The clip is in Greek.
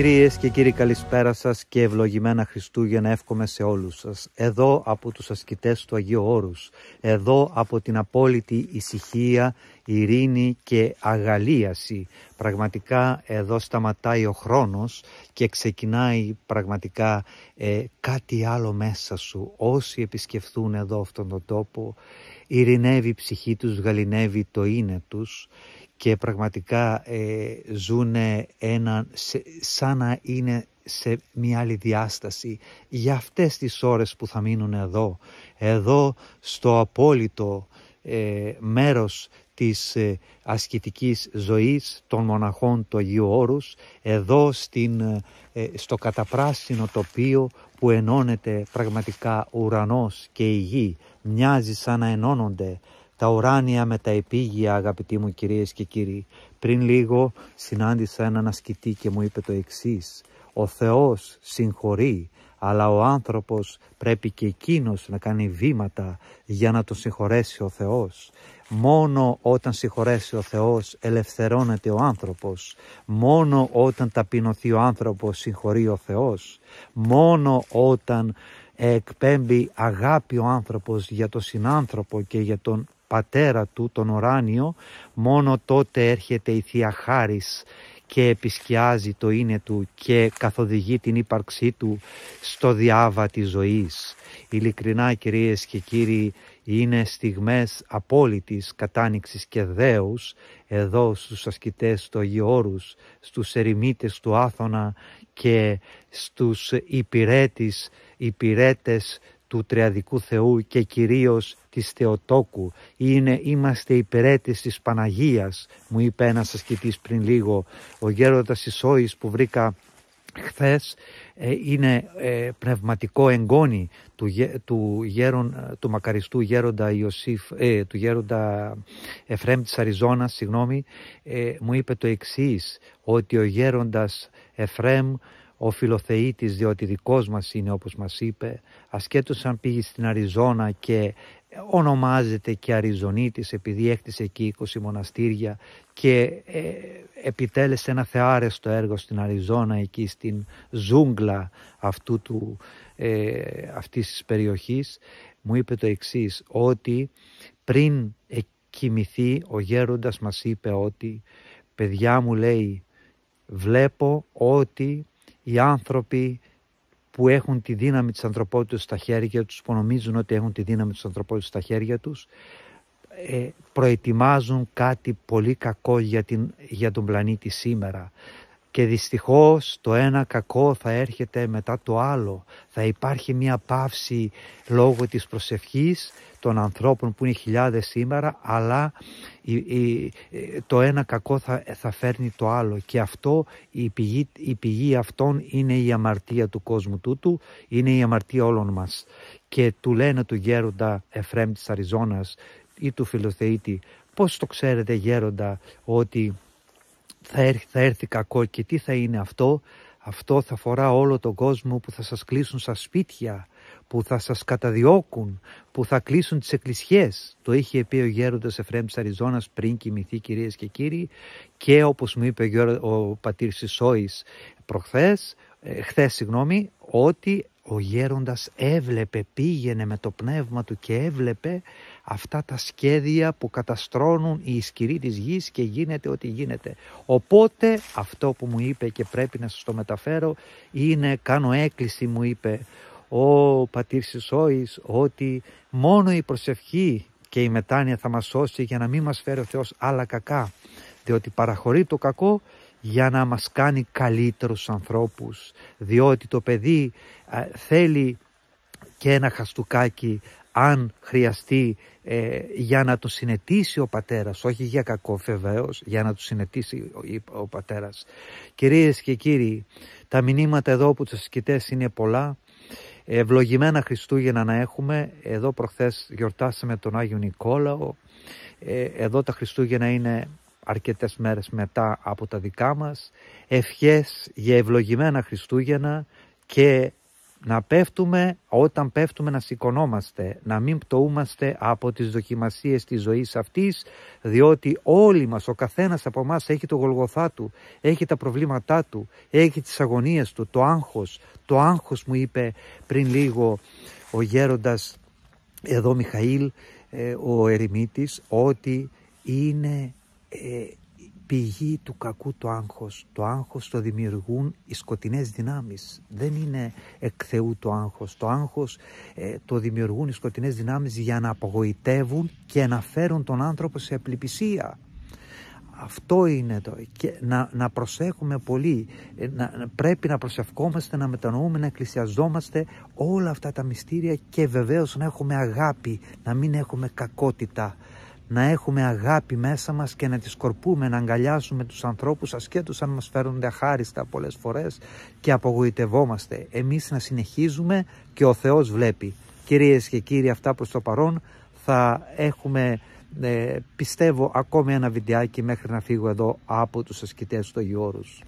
Κυρίες και κύριοι καλησπέρα σας και ευλογημένα Χριστούγεννα εύχομαι σε όλους σας. Εδώ από τους ασκητές του Αγίου Όρους, εδώ από την απόλυτη ησυχία, ειρήνη και αγαλίαση. Πραγματικά εδώ σταματάει ο χρόνος και ξεκινάει πραγματικά ε, κάτι άλλο μέσα σου. Όσοι επισκεφθούν εδώ αυτόν τον τόπο, ειρηνεύει η ψυχή τους, γαλινεύει το είναι τους και πραγματικά ε, ζουν σαν να είναι σε μια άλλη διάσταση για αυτές τις ώρες που θα μείνουν εδώ, εδώ στο απόλυτο ε, μέρος της ε, ασκητικής ζωής των μοναχών του Αγίου Όρους, εδώ στην, ε, στο καταπράσινο τοπίο που ενώνεται πραγματικά ουρανός και η γη, μοιάζει σαν να ενώνονται τα ουράνια με τα επίγεια αγαπητοί μου κυρίες και κύριοι. Πριν λίγο συνάντησα έναν ασκητή και μου είπε το εξής. ο άνθρωπος πρέπει και εκείνος να κάνει βήματα για να τον συγχωρέσει ο Θεός». Μόνο όταν συγχωρέσει ο Θεός ελευθερώνεται ο άνθρωπος. Μόνο όταν ταπεινωθεί ο άνθρωπος συγχωρεί ο Θεός. Μόνο όταν εκπέμπει αγάπη ο άνθρωπος για τον συνάνθρωπο και για τον πατέρα του, τον Οράνιο, μόνο τότε έρχεται η Θεία Χάρις και επισκιάζει το είναι του και καθοδηγεί την ύπαρξή του στο διάβα της ζωής. Ειλικρινά κυρίες και κύριοι είναι στιγμές απόλυτης κατάνοιξης και δέους εδώ στους ασκητές του Αγίου στους ερημίτες του Άθωνα και στους υπηρέτες, υπηρέτες του Τριαδικού Θεού και κυρίως της Θεοτόκου είναι «Είμαστε υπηρέτες της Παναγίας», μου είπε ένας ασκητής πριν λίγο, ο γέροντας Ισόης που βρήκα χθες ε, είναι ε, πνευματικό εγγόνι του, του, ε, του μακαριστού γέροντα Ιωσήφ, του γέροντα Εφρέμ της Αριζόνας, συγγνώμη, μου είπε το εξής, ότι ο γέροντας Εφρέμ ο φιλοθεήτης διότι δικός μας είναι όπως μας είπε ασκέτως αν πήγε στην Αριζόνα και ονομάζεται και Αριζονίτης επειδή έκτισε εκεί 20 μοναστήρια και ε, επιτέλεσε ένα θεάρεστο έργο στην Αριζόνα εκεί στην ζούγκλα αυτού του, ε, αυτής της περιοχής μου είπε το εξής ότι πριν κοιμηθεί ο γέροντας μας είπε ότι παιδιά μου λέει βλέπω ότι οι άνθρωποι που έχουν τη δύναμη της ανθρωπότητας στα χέρια τους, που νομίζουν ότι έχουν τη δύναμη της ανθρωπότητας στα χέρια τους, ε, προετοιμάζουν κάτι πολύ κακό για, την, για τον πλανήτη σήμερα. Και δυστυχώς το ένα κακό θα έρχεται μετά το άλλο. Θα υπάρχει μια παύση λόγω της προσευχής των ανθρώπων που είναι χιλιάδες σήμερα, αλλά το ένα κακό θα, φέρνει το άλλο. Και αυτό, η πηγή, η πηγή αυτών είναι η αμαρτία του κόσμου τούτου, είναι η αμαρτία όλων μας. Και του λένε του γέροντα Εφραίμ της Αριζόνας ή του φιλοθεήτη, πώς το ξέρετε γέροντα ότι θα έρθει, θα κακό και τι θα είναι αυτό. Αυτό θα φορά όλο τον κόσμο που θα σας κλείσουν στα σπίτια, που θα σας καταδιώκουν, που θα κλείσουν τις εκκλησιές. Το είχε πει ο γέροντας Εφραίμ Αριζόνας πριν κοιμηθεί κυρίες και κύριοι και όπως μου είπε ο, ο πατήρ Σισόης προχθές, ε, χθες συγγνώμη, ότι ο γέροντας έβλεπε, πήγαινε με το πνεύμα του και έβλεπε αυτά τα σχέδια που καταστρώνουν οι ισχυροί της γης και γίνεται ό,τι γίνεται. Οπότε αυτό που μου είπε και πρέπει να σας το μεταφέρω είναι κάνω έκκληση μου είπε ο πατήρ Σισόης ότι μόνο η προσευχή και η μετάνοια θα μας σώσει για να μην μας φέρει ο Θεός άλλα κακά διότι παραχωρεί το κακό για να μας κάνει καλύτερους ανθρώπους, διότι το παιδί θέλει και ένα χαστούκάκι αν χρειαστεί ε, για να το συνετίσει ο πατέρας, όχι για κακό βεβαίως, για να το συνετίσει ο, πατέρας. Κυρίες και κύριοι, τα μηνύματα εδώ που τους ασκητές είναι πολλά. Ευλογημένα Χριστούγεννα να έχουμε. Εδώ προχθές γιορτάσαμε τον Άγιο Νικόλαο. Ε, εδώ τα Χριστούγεννα είναι αρκετές μέρες μετά από τα δικά μας, ευχές για ευλογημένα Χριστούγεννα και να πέφτουμε, όταν πέφτουμε να σηκωνόμαστε, να μην πτωούμαστε από τις δοκιμασίες της ζωής αυτής, διότι όλοι μας, ο καθένας από μας έχει το γολγοθά του, έχει τα προβλήματά του, έχει τις αγωνίες του, το άγχος. Το άγχος μου είπε πριν λίγο ο γέροντας εδώ Μιχαήλ, ε, ο ερημίτης, ότι είναι ε, πηγή του κακού το άγχος. Το άγχος το δημιουργούν οι σκοτεινές δυνάμεις. Δεν είναι εκ Θεού το άγχος. Το άγχος ε, το δημιουργούν οι σκοτεινές δυνάμεις για να απογοητεύουν και να φέρουν τον άνθρωπο σε απληπισία. Αυτό είναι το. Και να, να προσέχουμε πολύ. Ε, να, πρέπει να προσευχόμαστε, να μετανοούμε, να εκκλησιαζόμαστε όλα αυτά τα μυστήρια και βεβαίως να έχουμε αγάπη, να μην έχουμε κακότητα να έχουμε αγάπη μέσα μας και να τη σκορπούμε, να αγκαλιάσουμε τους ανθρώπους ασχέτως αν μας φέρονται αχάριστα πολλές φορές και απογοητευόμαστε. Εμείς να συνεχίζουμε και ο Θεός βλέπει. Κυρίες και κύριοι αυτά προς το παρόν θα έχουμε ε, πιστεύω ακόμη ένα βιντεάκι μέχρι να φύγω εδώ από τους ασκητές στο Αγίου